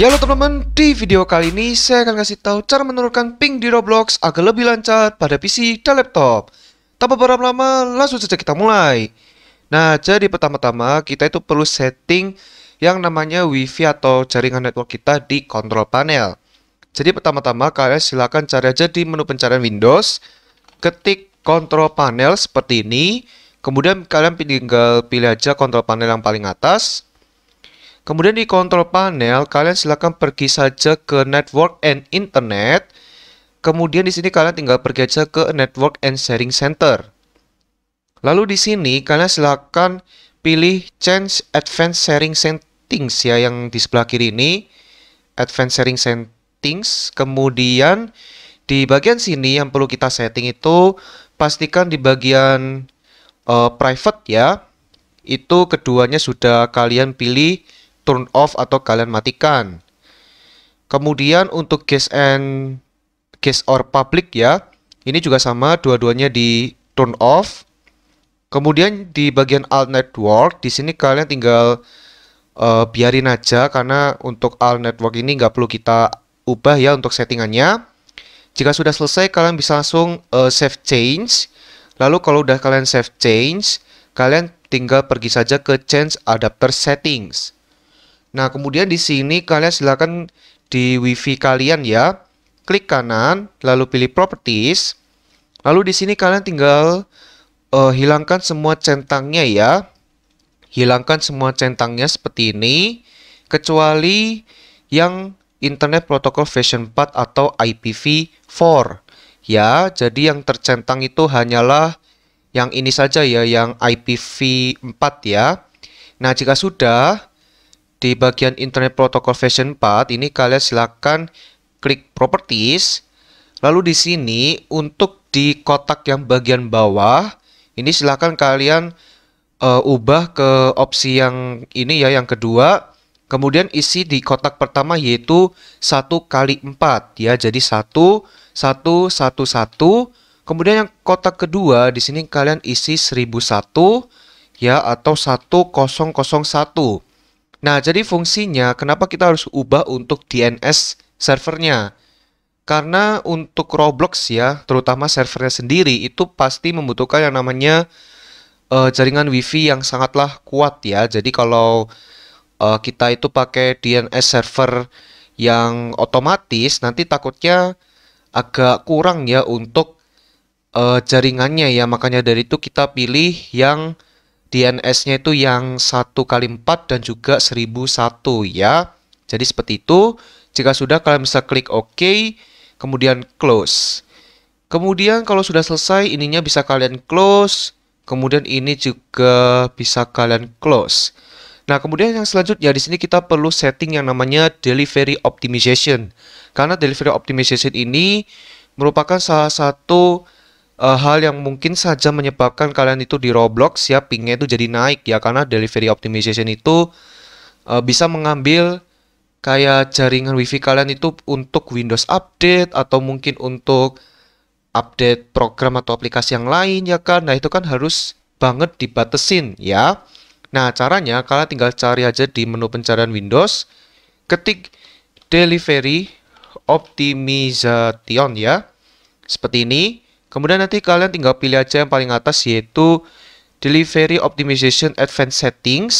Ya lo teman-teman, di video kali ini saya akan kasih tahu cara menurunkan ping di Roblox agar lebih lancar pada PC dan laptop. Tanpa berlama-lama, langsung saja kita mulai. Nah, jadi pertama-tama kita itu perlu setting yang namanya WiFi atau jaringan network kita di kontrol panel. Jadi pertama-tama kalian silakan cari aja di menu pencarian Windows, ketik kontrol panel seperti ini, kemudian kalian tinggal pilih aja kontrol panel yang paling atas, Kemudian di kontrol panel, kalian silakan pergi saja ke network and internet. Kemudian di sini kalian tinggal pergi saja ke network and sharing center. Lalu di sini kalian silakan pilih change advanced sharing settings ya yang di sebelah kiri ini. Advanced sharing settings. Kemudian di bagian sini yang perlu kita setting itu pastikan di bagian uh, private ya. Itu keduanya sudah kalian pilih turn off atau kalian matikan. Kemudian untuk guest and guest or public ya, ini juga sama dua-duanya di turn off. Kemudian di bagian alt network, di sini kalian tinggal uh, biarin aja karena untuk alt network ini nggak perlu kita ubah ya untuk settingannya. Jika sudah selesai, kalian bisa langsung uh, save change. Lalu kalau udah kalian save change, kalian tinggal pergi saja ke change adapter settings. Nah, kemudian di sini kalian silakan di WiFi kalian ya. Klik kanan, lalu pilih properties. Lalu di sini kalian tinggal uh, hilangkan semua centangnya ya. Hilangkan semua centangnya seperti ini kecuali yang Internet Protocol Version 4 atau IPv4 ya. Jadi yang tercentang itu hanyalah yang ini saja ya, yang IPv4 ya. Nah, jika sudah di bagian Internet Protocol Version 4 ini kalian silakan klik Properties. Lalu di sini untuk di kotak yang bagian bawah ini silakan kalian uh, ubah ke opsi yang ini ya yang kedua. Kemudian isi di kotak pertama yaitu 1 kali 4 ya. Jadi 1 1 1 1. Kemudian yang kotak kedua di sini kalian isi 1001 ya atau 1001. Nah, jadi fungsinya kenapa kita harus ubah untuk DNS servernya? Karena untuk Roblox ya, terutama servernya sendiri itu pasti membutuhkan yang namanya uh, jaringan WiFi yang sangatlah kuat ya. Jadi kalau uh, kita itu pakai DNS server yang otomatis, nanti takutnya agak kurang ya untuk uh, jaringannya ya. Makanya dari itu kita pilih yang DNS-nya itu yang 1 kali 4 dan juga 1001 ya. Jadi seperti itu. Jika sudah kalian bisa klik OK, kemudian close. Kemudian kalau sudah selesai ininya bisa kalian close, kemudian ini juga bisa kalian close. Nah, kemudian yang selanjutnya di sini kita perlu setting yang namanya delivery optimization. Karena delivery optimization ini merupakan salah satu uh, hal yang mungkin saja menyebabkan kalian itu di Roblox ya pingnya itu jadi naik ya karena delivery optimization itu uh, bisa mengambil kayak jaringan wifi kalian itu untuk Windows update atau mungkin untuk update program atau aplikasi yang lain ya kan nah itu kan harus banget dibatesin ya nah caranya kalian tinggal cari aja di menu pencarian Windows ketik delivery optimization ya seperti ini Kemudian nanti kalian tinggal pilih aja yang paling atas yaitu Delivery Optimization Advanced Settings.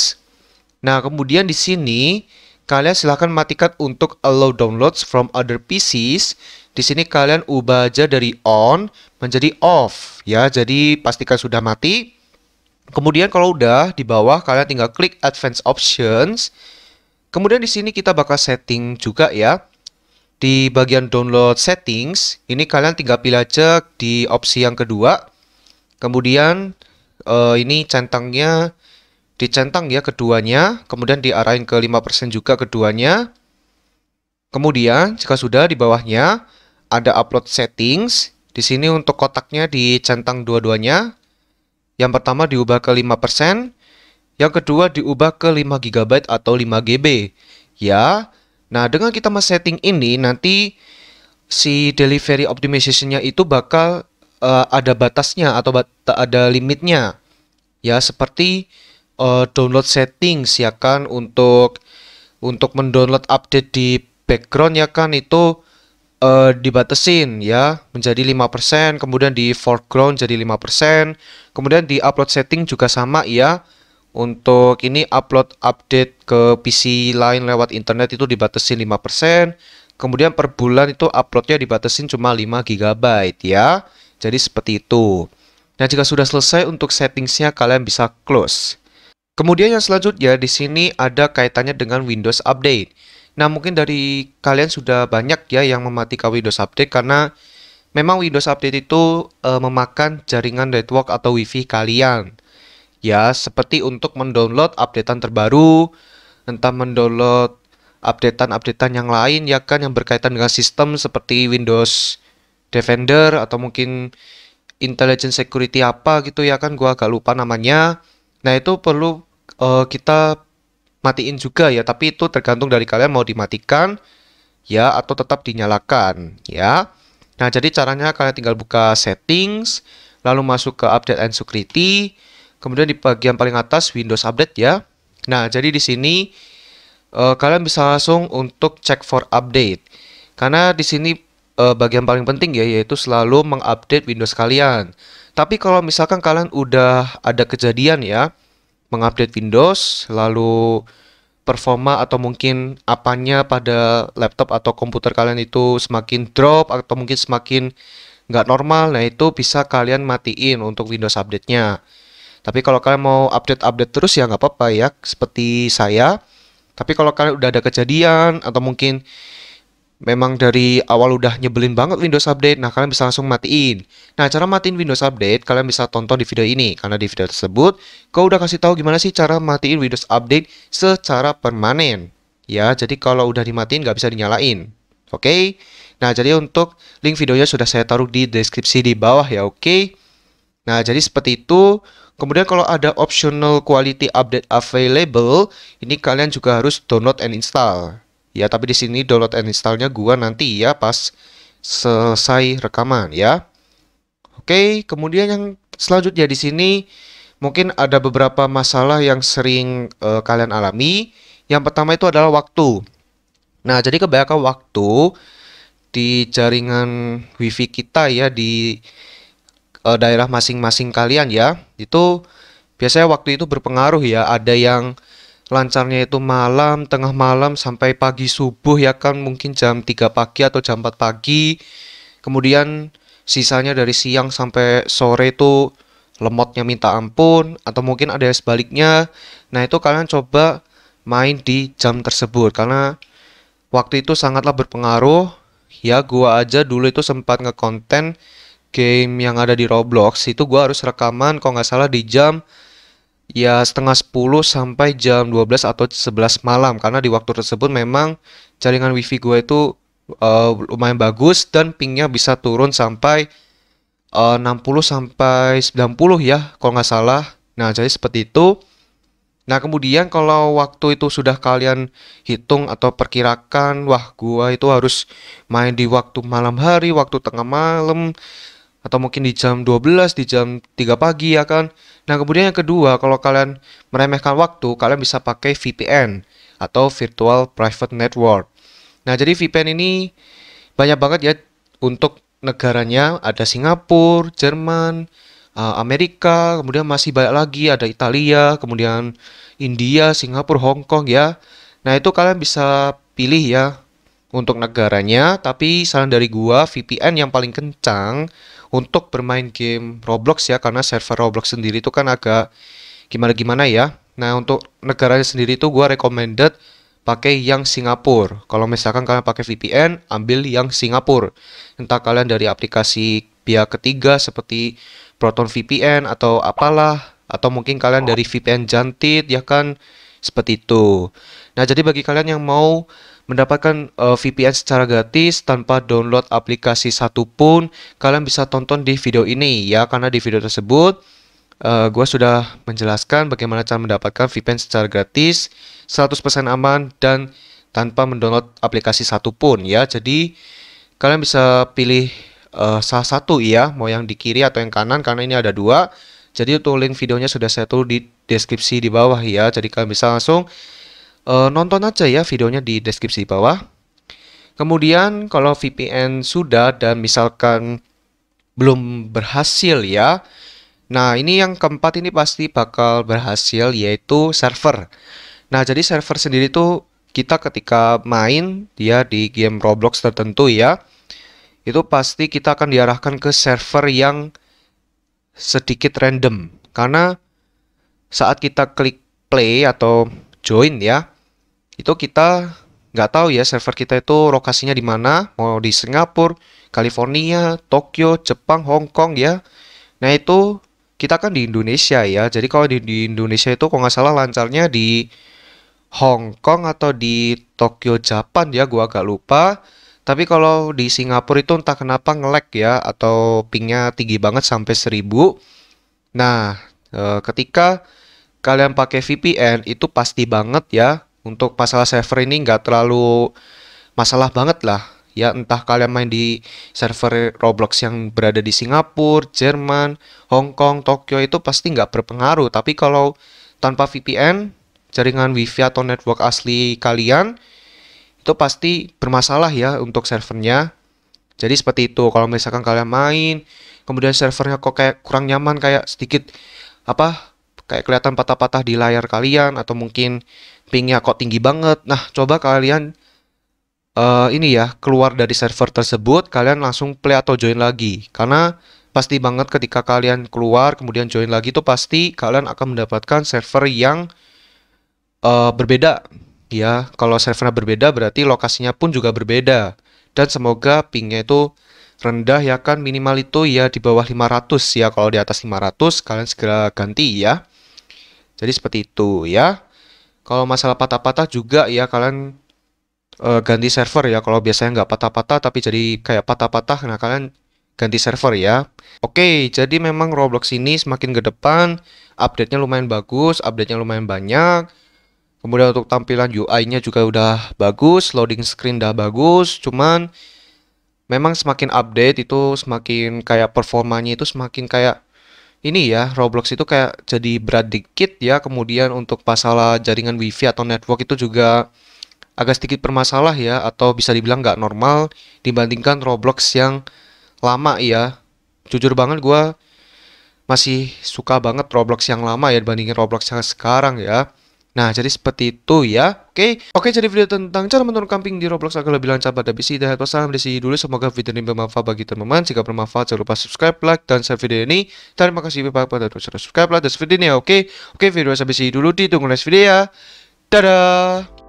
Nah, kemudian di sini kalian silahkan matikan untuk allow downloads from other PCs. Di sini kalian ubah aja dari on menjadi off ya. Jadi pastikan sudah mati. Kemudian kalau udah di bawah kalian tinggal klik advanced options. Kemudian di sini kita bakal setting juga ya di bagian download settings, ini kalian tinggal pilih aja di opsi yang kedua. Kemudian uh, ini centangnya dicentang ya keduanya, kemudian diarahin ke 5% juga keduanya. Kemudian jika sudah di bawahnya ada upload settings. Di sini untuk kotaknya dicentang dua-duanya. Yang pertama diubah ke 5%, yang kedua diubah ke 5 GB atau 5 GB. Ya, Nah, dengan kita men-setting ini nanti si delivery optimization-nya itu bakal uh, ada batasnya atau bat ada limitnya. Ya, seperti uh, download setting ya kan untuk untuk mendownload update di background ya kan itu uh, eh, dibatesin ya menjadi 5%, kemudian di foreground jadi 5%, kemudian di upload setting juga sama ya untuk ini upload update ke PC lain lewat internet itu dibatasi 5%. Kemudian per bulan itu uploadnya dibatasi cuma 5 GB ya. Jadi seperti itu. Nah, jika sudah selesai untuk settingsnya kalian bisa close. Kemudian yang selanjutnya di sini ada kaitannya dengan Windows Update. Nah, mungkin dari kalian sudah banyak ya yang mematikan Windows Update karena memang Windows Update itu e, memakan jaringan network atau WiFi kalian ya seperti untuk mendownload updatean terbaru entah mendownload updatean-updatean yang lain ya kan yang berkaitan dengan sistem seperti Windows Defender atau mungkin intelligence security apa gitu ya kan gua agak lupa namanya. Nah, itu perlu uh, kita matiin juga ya, tapi itu tergantung dari kalian mau dimatikan ya atau tetap dinyalakan ya. Nah, jadi caranya kalian tinggal buka settings, lalu masuk ke update and security. Kemudian di bagian paling atas Windows Update ya. Nah, jadi di sini uh, kalian bisa langsung untuk check for update. Karena di sini uh, bagian paling penting ya yaitu selalu mengupdate Windows kalian. Tapi kalau misalkan kalian udah ada kejadian ya mengupdate Windows lalu performa atau mungkin apanya pada laptop atau komputer kalian itu semakin drop atau mungkin semakin nggak normal, nah itu bisa kalian matiin untuk Windows Update-nya. Tapi kalau kalian mau update-update terus ya nggak apa-apa ya, seperti saya. Tapi kalau kalian udah ada kejadian atau mungkin memang dari awal udah nyebelin banget Windows Update, nah kalian bisa langsung matiin. Nah, cara matiin Windows Update kalian bisa tonton di video ini karena di video tersebut kau udah kasih tahu gimana sih cara matiin Windows Update secara permanen. Ya, jadi kalau udah dimatiin nggak bisa dinyalain. Oke? Okay? Nah, jadi untuk link videonya sudah saya taruh di deskripsi di bawah ya, oke? Okay? Nah, jadi seperti itu. Kemudian kalau ada optional quality update available, ini kalian juga harus download and install. Ya, tapi di sini download and installnya gua nanti ya pas selesai rekaman ya. Oke, kemudian yang selanjutnya di sini mungkin ada beberapa masalah yang sering uh, kalian alami. Yang pertama itu adalah waktu. Nah, jadi kebanyakan waktu di jaringan WiFi kita ya di uh, daerah masing-masing kalian ya. Itu biasanya waktu itu berpengaruh ya. Ada yang lancarnya itu malam, tengah malam sampai pagi subuh ya kan mungkin jam 3 pagi atau jam 4 pagi. Kemudian sisanya dari siang sampai sore itu lemotnya minta ampun atau mungkin ada yang sebaliknya. Nah, itu kalian coba main di jam tersebut karena waktu itu sangatlah berpengaruh. Ya, gua aja dulu itu sempat ngekonten game yang ada di Roblox itu gue harus rekaman kalau nggak salah di jam ya setengah 10 sampai jam 12 atau 11 malam karena di waktu tersebut memang jaringan wifi gue itu uh, lumayan bagus dan pingnya bisa turun sampai eh, uh, 60 sampai 90 ya kalau nggak salah nah jadi seperti itu nah kemudian kalau waktu itu sudah kalian hitung atau perkirakan wah gua itu harus main di waktu malam hari waktu tengah malam atau mungkin di jam 12, di jam 3 pagi ya kan. Nah, kemudian yang kedua, kalau kalian meremehkan waktu, kalian bisa pakai VPN atau Virtual Private Network. Nah, jadi VPN ini banyak banget ya untuk negaranya ada Singapura, Jerman, eh, Amerika, kemudian masih banyak lagi ada Italia, kemudian India, Singapura, Hong Kong ya. Nah, itu kalian bisa pilih ya untuk negaranya, tapi saran dari gua VPN yang paling kencang untuk bermain game Roblox ya karena server Roblox sendiri itu kan agak gimana-gimana ya. Nah, untuk negaranya sendiri itu gua recommended pakai yang Singapura. Kalau misalkan kalian pakai VPN, ambil yang Singapura. Entah kalian dari aplikasi pihak ketiga seperti Proton VPN atau apalah atau mungkin kalian dari VPN Jantit ya kan seperti itu. Nah, jadi bagi kalian yang mau mendapatkan uh, eh, VPN secara gratis tanpa download aplikasi satupun, kalian bisa tonton di video ini ya, karena di video tersebut uh, eh, gue sudah menjelaskan bagaimana cara mendapatkan VPN secara gratis, 100% aman, dan tanpa mendownload aplikasi satupun ya. Jadi kalian bisa pilih uh, salah satu ya, mau yang di kiri atau yang kanan karena ini ada dua. Jadi untuk link videonya sudah saya tulis di deskripsi di bawah ya. Jadi kalian bisa langsung uh, nonton aja ya videonya di deskripsi di bawah. Kemudian kalau VPN sudah dan misalkan belum berhasil ya. Nah, ini yang keempat ini pasti bakal berhasil yaitu server. Nah, jadi server sendiri itu kita ketika main dia ya, di game Roblox tertentu ya, itu pasti kita akan diarahkan ke server yang sedikit random karena saat kita klik play atau join ya itu kita nggak tahu ya server kita itu lokasinya di mana mau di Singapura, California, Tokyo, Jepang, Hong Kong ya. Nah itu kita kan di Indonesia ya. Jadi kalau di, di Indonesia itu kalau nggak salah lancarnya di Hong Kong atau di Tokyo Japan ya, gua agak lupa. Tapi kalau di Singapura itu entah kenapa ngelek ya atau pingnya tinggi banget sampai 1000. Nah, e, ketika kalian pakai VPN itu pasti banget ya untuk masalah server ini nggak terlalu masalah banget lah ya entah kalian main di server Roblox yang berada di Singapura, Jerman, Hong Kong, Tokyo itu pasti nggak berpengaruh. Tapi kalau tanpa VPN, jaringan WiFi atau network asli kalian itu pasti bermasalah ya untuk servernya. Jadi seperti itu. Kalau misalkan kalian main, kemudian servernya kok kayak kurang nyaman, kayak sedikit apa kayak kelihatan patah-patah di layar kalian atau mungkin pingnya kok tinggi banget. Nah, coba kalian uh, ini ya keluar dari server tersebut, kalian langsung play atau join lagi. Karena pasti banget ketika kalian keluar kemudian join lagi itu pasti kalian akan mendapatkan server yang uh, berbeda ya kalau servernya berbeda berarti lokasinya pun juga berbeda dan semoga pingnya itu rendah ya kan minimal itu ya di bawah 500 ya kalau di atas 500 kalian segera ganti ya jadi seperti itu ya kalau masalah patah-patah juga ya kalian uh, ganti server ya kalau biasanya nggak patah-patah tapi jadi kayak patah-patah nah kalian ganti server ya Oke jadi memang Roblox ini semakin ke depan update-nya lumayan bagus update-nya lumayan banyak Kemudian untuk tampilan UI-nya juga udah bagus, loading screen udah bagus, cuman memang semakin update itu semakin kayak performanya itu semakin kayak ini ya Roblox itu kayak jadi berat dikit ya kemudian untuk masalah jaringan wifi atau network itu juga agak sedikit bermasalah ya atau bisa dibilang nggak normal dibandingkan Roblox yang lama ya jujur banget gue masih suka banget Roblox yang lama ya dibandingin Roblox yang sekarang ya Nah, jadi seperti itu ya. Oke, okay. oke okay, jadi video tentang cara menurunkan ping di Roblox agar lebih lancar pada PC dan pesan di sini dulu. Semoga video ini bermanfaat bagi teman-teman. Jika bermanfaat, jangan lupa subscribe, like, dan share video ini. Terima kasih banyak pada sudah subscribe, like, dan share video ini. Ya. Oke, okay. oke video sampai sini dulu. Ditunggu next video ya. Dadah!